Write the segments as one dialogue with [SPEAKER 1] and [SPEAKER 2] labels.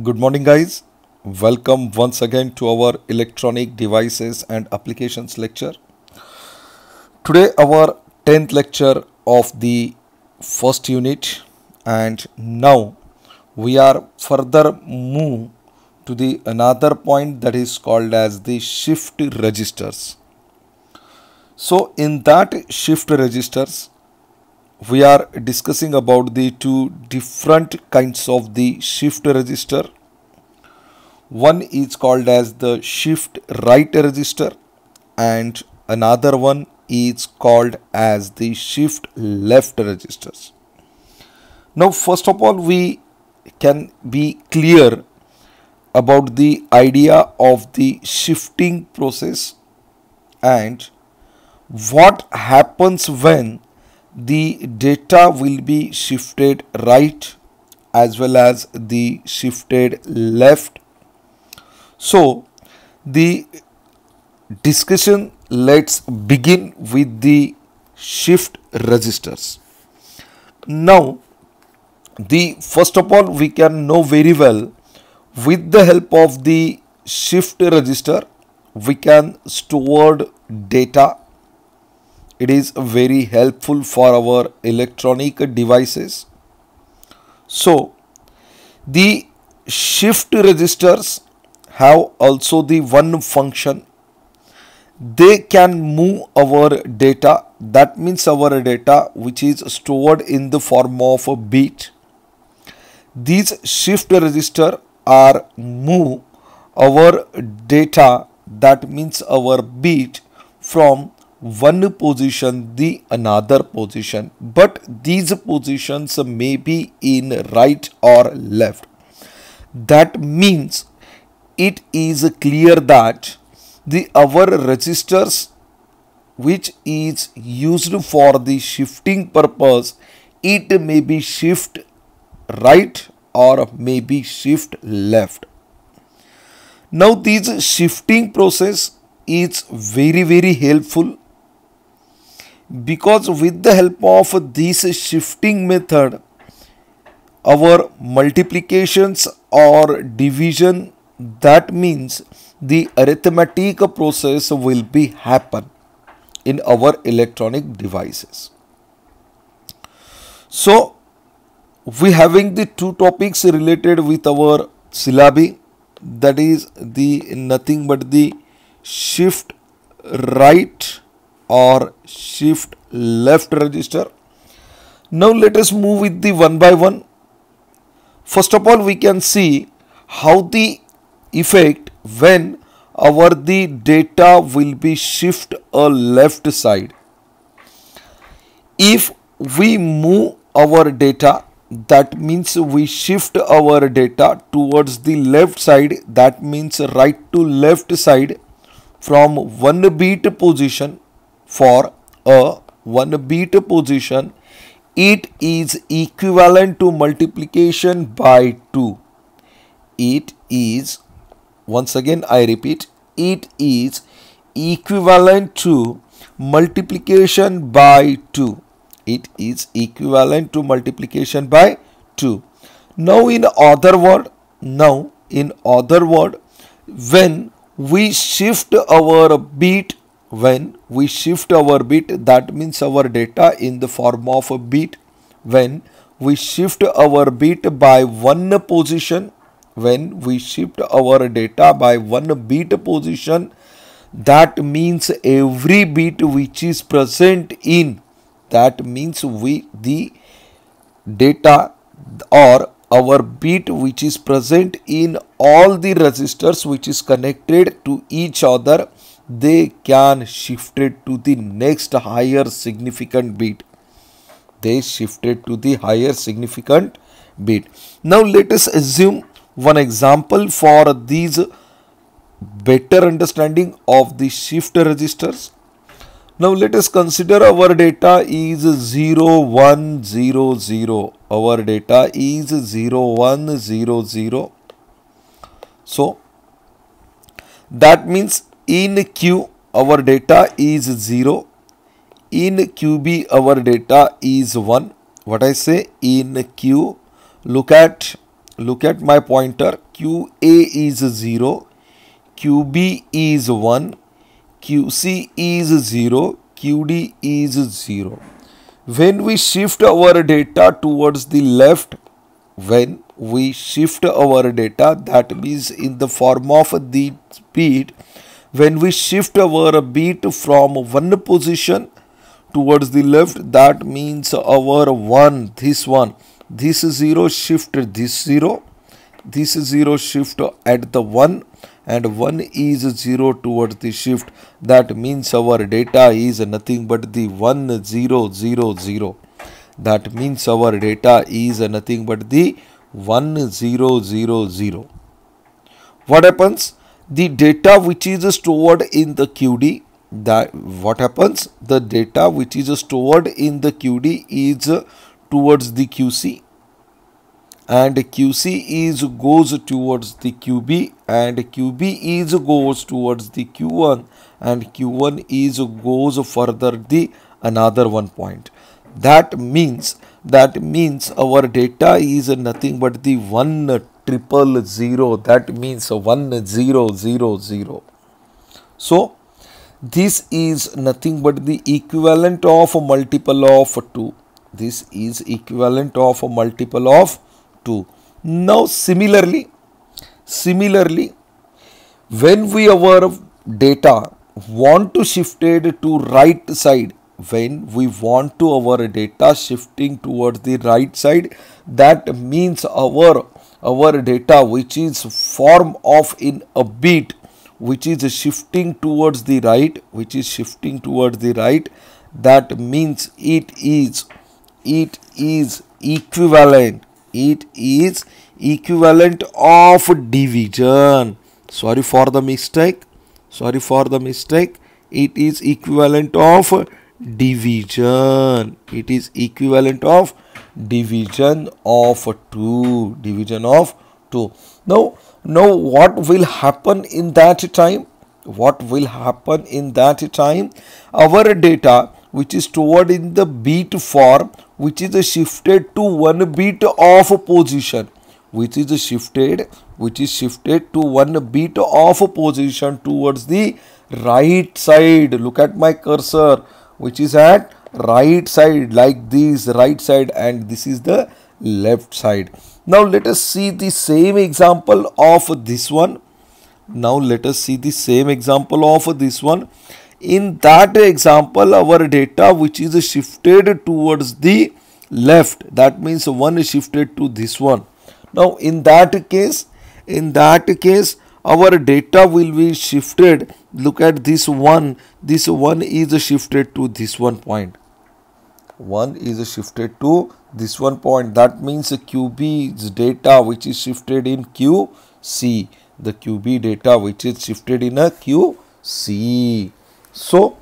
[SPEAKER 1] Good morning guys. Welcome once again to our electronic devices and applications lecture. Today our 10th lecture of the first unit and now we are further move to the another point that is called as the shift registers. So in that shift registers we are discussing about the two different kinds of the shift register one is called as the shift right register and another one is called as the shift left registers now first of all we can be clear about the idea of the shifting process and what happens when the data will be shifted right as well as the shifted left. So the discussion let's begin with the shift registers. Now the first of all we can know very well with the help of the shift register we can store data it is very helpful for our electronic devices so the shift registers have also the one function they can move our data that means our data which is stored in the form of a bit these shift register are move our data that means our bit from one position, the another position, but these positions may be in right or left. That means it is clear that the our registers which is used for the shifting purpose it may be shift right or may be shift left now this shifting process is very very helpful because with the help of this shifting method our multiplications or division that means the arithmetic process will be happen in our electronic devices so we having the two topics related with our syllabi that is the nothing but the shift right or shift left register. Now let us move with the one by one. First of all we can see how the effect when our the data will be shift a left side. If we move our data that means we shift our data towards the left side that means right to left side from one bit position for a 1 bit position, it is equivalent to multiplication by 2. It is, once again I repeat, it is equivalent to multiplication by 2. It is equivalent to multiplication by 2. Now in other word, now in other word, when we shift our beat when we shift our bit that means our data in the form of a bit when we shift our bit by one position when we shift our data by one bit position that means every bit which is present in that means we the data or our bit which is present in all the resistors which is connected to each other they can shift it to the next higher significant bit. They shifted to the higher significant bit. Now let us assume one example for these better understanding of the shift registers. Now let us consider our data is 0. Our data is 0. So that means in q our data is 0 in qb our data is 1 what i say in q look at look at my pointer qa is 0 qb is 1 qc is 0 qd is 0 when we shift our data towards the left when we shift our data that means in the form of the speed when we shift our beat from one position towards the left that means our 1 this one this 0 shift this 0 this 0 shift at the 1 and 1 is 0 towards the shift that means our data is nothing but the 1 0 0 0 that means our data is nothing but the 1 0 0 0 what happens the data which is stored in the QD that what happens the data which is stored in the QD is towards the QC and QC is goes towards the QB and QB is goes towards the Q1 and Q1 is goes further the another one point that means that means our data is nothing but the one triple zero that means one zero zero zero so this is nothing but the equivalent of a multiple of 2 this is equivalent of a multiple of 2 now similarly similarly when we our data want to shifted to right side when we want to our data shifting towards the right side that means our our data which is form of in a beat which is shifting towards the right which is shifting towards the right that means it is it is equivalent it is equivalent of division sorry for the mistake sorry for the mistake it is equivalent of division it is equivalent of division of 2 division of 2 now now what will happen in that time what will happen in that time our data which is stored in the bit form which is shifted to one bit of position which is shifted which is shifted to one bit of position towards the right side look at my cursor which is at right side like this right side and this is the left side now let us see the same example of this one now let us see the same example of this one in that example our data which is shifted towards the left that means one is shifted to this one now in that case in that case our data will be shifted look at this one this one is shifted to this one point 1 is shifted to this one point that means is data which is shifted in QC the QB data which is shifted in a QC so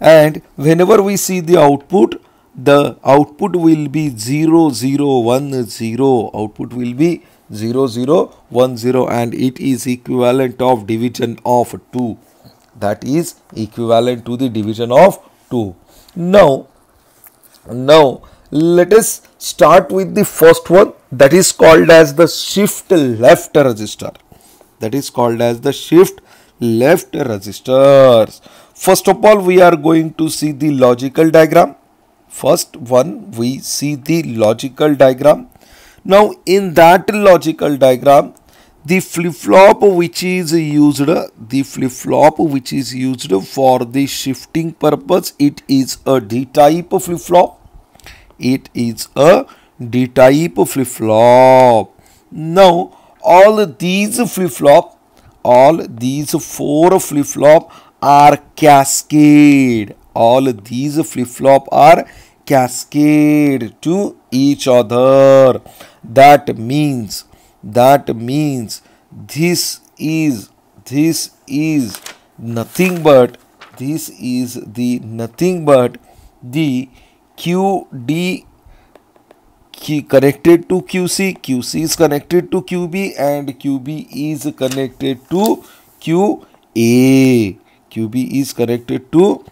[SPEAKER 1] and whenever we see the output the output will be 0 0 1 0 output will be 0 0 1 0 and it is equivalent of division of 2 that is equivalent to the division of 2 now now, let us start with the first one that is called as the shift left register. That is called as the shift left registers. First of all, we are going to see the logical diagram. First one, we see the logical diagram. Now, in that logical diagram, the flip-flop which is used, the flip-flop which is used for the shifting purpose, it is a D-type flip-flop it is a D-type flip-flop. Now, all these flip-flop, all these four flip-flop are cascade. All these flip-flop are cascade to each other. That means, that means this is, this is nothing but, this is the nothing but the QD connected to QC, QC is connected to QB and QB is connected to QA. QB is connected to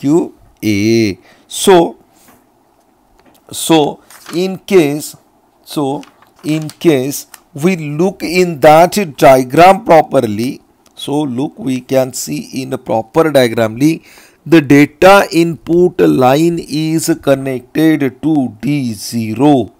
[SPEAKER 1] QA. So, so in case, so in case we look in that diagram properly, so look we can see in a proper diagramly the data input line is connected to D0.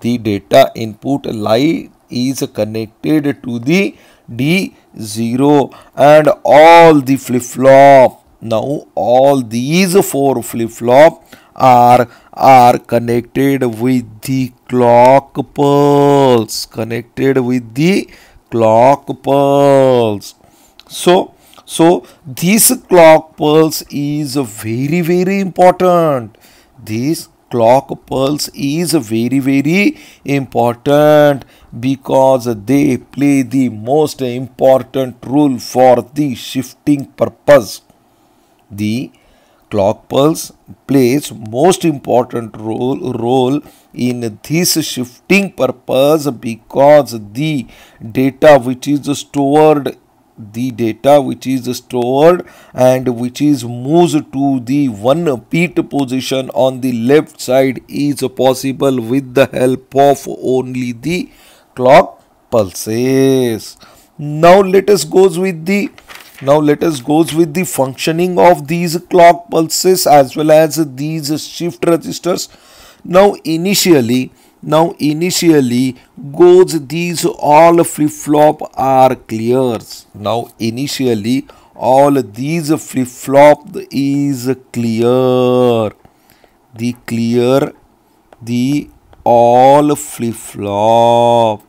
[SPEAKER 1] The data input line is connected to the D0 and all the flip-flop. Now all these four flip-flop are are connected with the clock pulse connected with the clock pulse so so this clock pulse is very very important. This clock pulse is very very important because they play the most important role for the shifting purpose. The clock pulse plays most important role, role in this shifting purpose because the data which is stored the data which is stored and which is moved to the one bit position on the left side is possible with the help of only the clock pulses now let us goes with the now let us goes with the functioning of these clock pulses as well as these shift registers now initially now initially goes these all flip-flop are clears. Now initially all these flip-flop is clear. The clear the all flip-flop.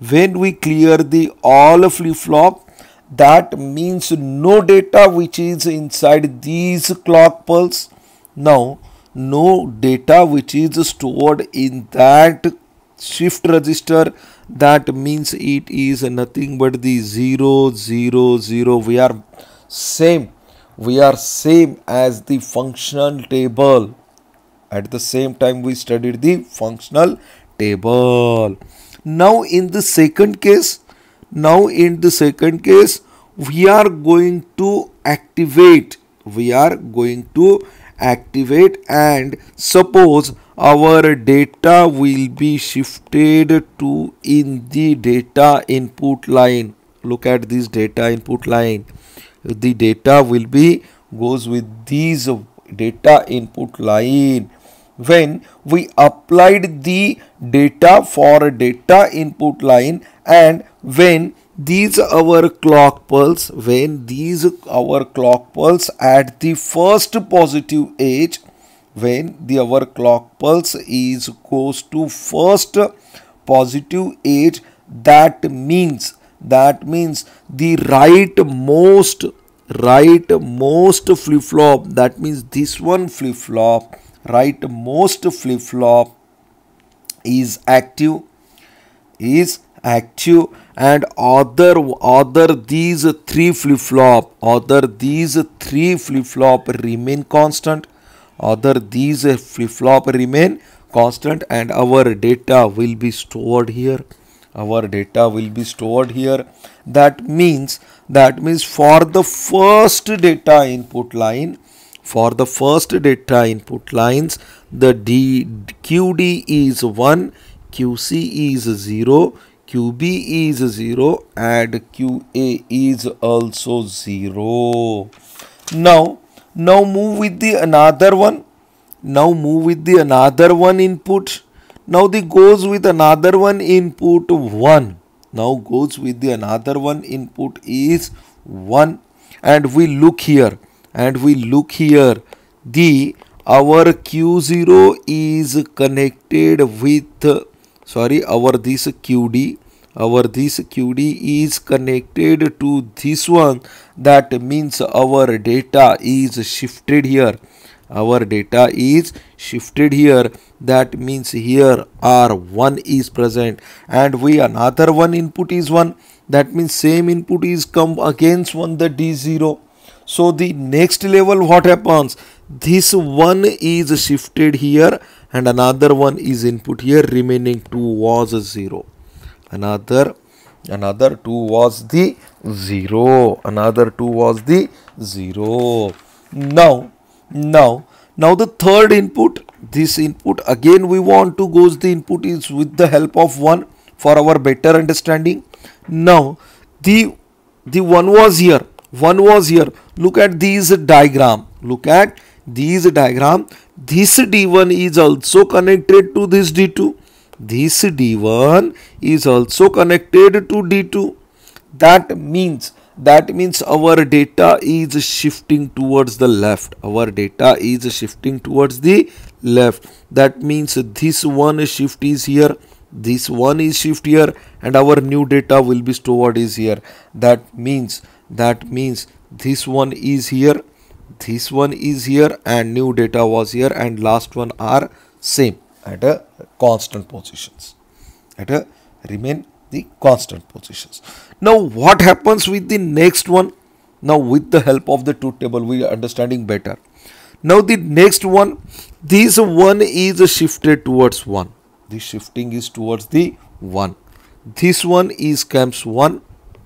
[SPEAKER 1] When we clear the all flip-flop that means no data which is inside these clock pulse. Now no data which is stored in that shift register that means it is nothing but the 0 0 0 we are same we are same as the functional table at the same time we studied the functional table now in the second case now in the second case we are going to activate we are going to activate and suppose our data will be shifted to in the data input line look at this data input line the data will be goes with these data input line when we applied the data for data input line and when these our clock pulse when these our clock pulse at the first positive edge when the our clock pulse is goes to first positive edge that means that means the right most flip flop that means this one flip flop right most flip flop is active is active and other, other these three flip flop other these three flip flop remain constant Other these flip flop remain constant and our data will be stored here our data will be stored here that means that means for the first data input line for the first data input lines the D, qd is 1 qc is 0 QB is 0 and QA is also 0. Now, now move with the another one. Now move with the another one input. Now the goes with another one input 1. Now goes with the another one input is 1. And we look here. And we look here. The our Q0 is connected with sorry our this QD our this QD is connected to this one that means our data is shifted here our data is shifted here that means here R1 is present and we another one input is 1 that means same input is come against one the D0 so the next level what happens this one is shifted here and another one is input here remaining 2 was 0 another another 2 was the 0 another 2 was the 0 now now now the third input this input again we want to goes the input is with the help of 1 for our better understanding now the the one was here one was here look at these diagram look at these diagram this d1 is also connected to this d2 this D1 is also connected to D2. That means that means our data is shifting towards the left our data is shifting towards the left that means this one shift is here this one is shift here and our new data will be stored is here that means that means this one is here this one is here and new data was here and last one are same at a constant positions. That uh, remain the constant positions. Now what happens with the next one? Now with the help of the truth table we are understanding better. Now the next one, this one is shifted towards 1. The shifting is towards the 1. This one is comes 1.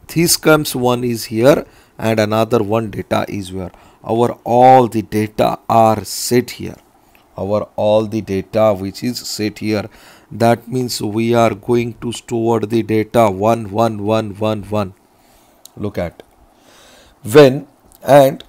[SPEAKER 1] This comes 1 is here and another one data is where our all the data are set here over all the data which is set here that means we are going to store the data one one one one one look at when and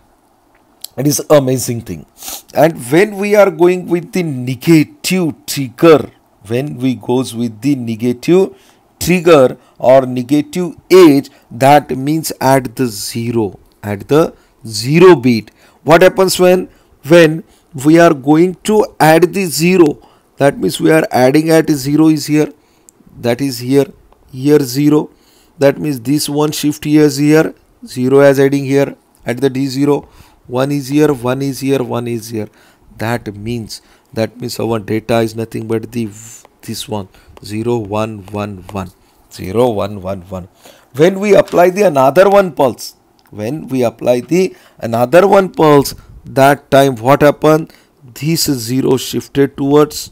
[SPEAKER 1] it is amazing thing and when we are going with the negative trigger when we goes with the negative trigger or negative edge that means at the zero at the zero beat what happens when when we are going to add the 0 that means we are adding at 0 is here that is here here 0 that means this one shift here is here 0 as adding here at the d0 1 is here 1 is here 1 is here that means that means our data is nothing but the this one 0 1 1 1 0 1 1 1 when we apply the another one pulse when we apply the another one pulse that time what happened this 0 shifted towards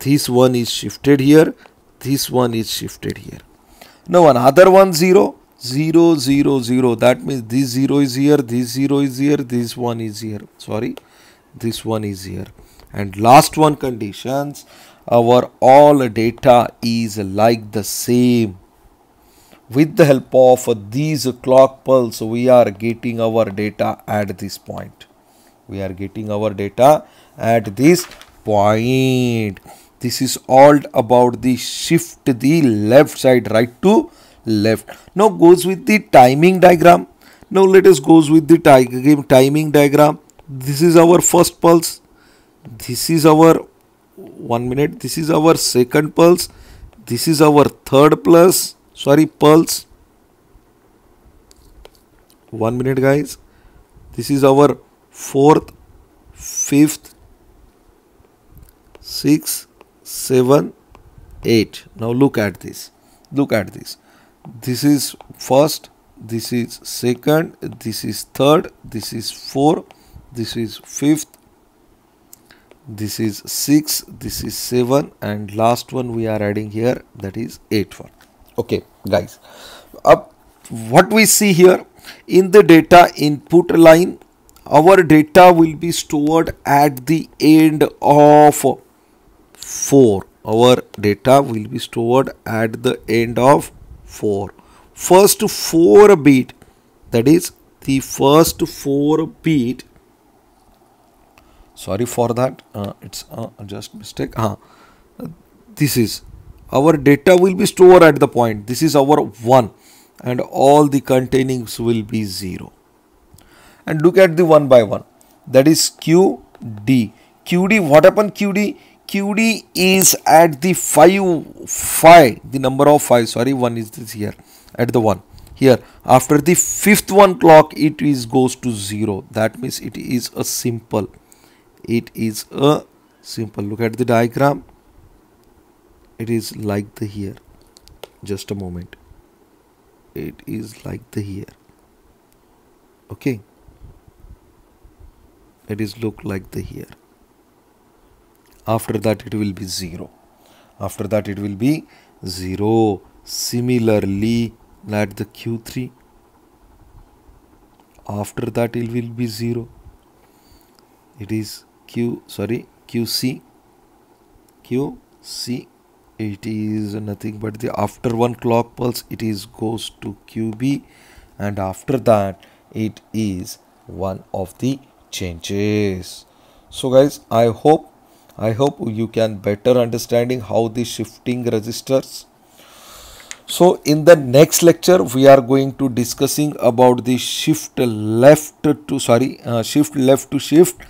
[SPEAKER 1] this one is shifted here this one is shifted here now another one 0 0 0 0 that means this 0 is here this 0 is here this one is here sorry this one is here and last one conditions our all data is like the same with the help of these clock pulse we are getting our data at this point we are getting our data at this point this is all about the shift the left side right to left now goes with the timing diagram now let us goes with the time, timing diagram this is our first pulse this is our one minute this is our second pulse this is our third plus sorry pulse one minute guys this is our fourth, fifth, six, seven, eight. Now look at this. Look at this. This is first, this is second, this is third, this is four, this is fifth, this is 6 this is 7 and last one we are adding here that is 8 one okay guys up what we see here in the data input line our data will be stored at the end of 4 our data will be stored at the end of 4 first 4 bit that is the first 4 bit sorry for that uh, it's uh, just mistake uh, this is our data will be stored at the point this is our 1 and all the containings will be 0 and look at the one by one. That is QD. QD, what happened QD? QD is at the 5, 5, the number of 5, sorry, 1 is this here, at the 1. Here, after the fifth one clock, it is goes to 0. That means it is a simple. It is a simple. Look at the diagram. It is like the here. Just a moment. It is like the here. Okay. It is look like the here after that it will be 0 after that it will be 0 similarly at the q3 after that it will be 0 it is q sorry qc qc it is nothing but the after one clock pulse it is goes to qb and after that it is one of the changes so guys i hope i hope you can better understanding how the shifting registers so in the next lecture we are going to discussing about the shift left to sorry uh, shift left to shift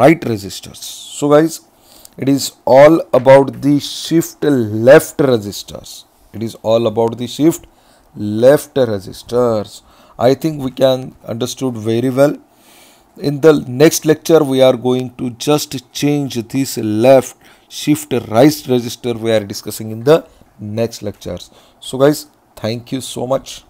[SPEAKER 1] right registers so guys it is all about the shift left registers it is all about the shift left registers i think we can understood very well in the next lecture we are going to just change this left shift right register we are discussing in the next lectures so guys thank you so much